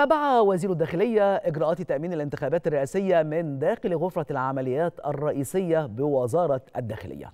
تابع وزير الداخلية إجراءات تأمين الانتخابات الرئاسية من داخل غرفة العمليات الرئيسية بوزارة الداخلية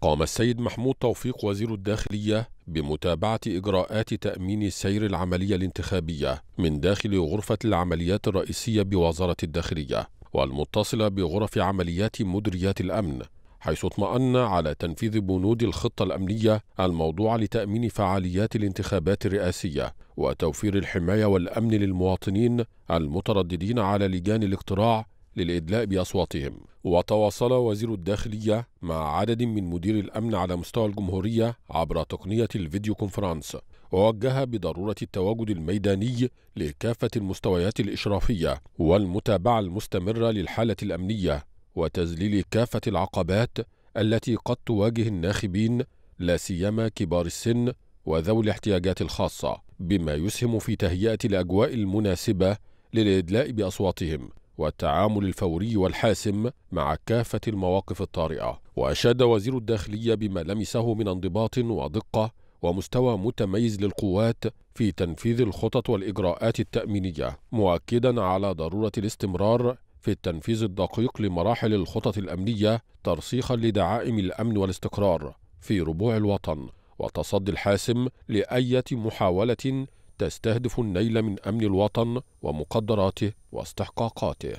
قام السيد محمود توفيق وزير الداخلية بمتابعة إجراءات تأمين سير العملية الانتخابية من داخل غرفة العمليات الرئيسية بوزارة الداخلية والمتصلة بغرف عمليات مديريات الأمن حيث اطمأن على تنفيذ بنود الخطة الأمنية الموضوعة لتأمين فعاليات الانتخابات الرئاسية وتوفير الحماية والأمن للمواطنين المترددين على لجان الاقتراع للإدلاء بأصواتهم وتواصل وزير الداخلية مع عدد من مدير الأمن على مستوى الجمهورية عبر تقنية الفيديو كونفرانس ووجه بضرورة التواجد الميداني لكافة المستويات الإشرافية والمتابعة المستمرة للحالة الأمنية وتذليل كافة العقبات التي قد تواجه الناخبين لا سيما كبار السن وذوي الاحتياجات الخاصة بما يسهم في تهيئة الأجواء المناسبة للإدلاء بأصواتهم والتعامل الفوري والحاسم مع كافة المواقف الطارئة وأشاد وزير الداخلية بما لمسه من انضباط ودقة ومستوى متميز للقوات في تنفيذ الخطط والإجراءات التأمينية مؤكدا على ضرورة الاستمرار في التنفيذ الدقيق لمراحل الخطط الأمنية ترسيخا لدعائم الأمن والاستقرار في ربوع الوطن وتصدي الحاسم لأية محاولة تستهدف النيل من أمن الوطن ومقدراته واستحقاقاته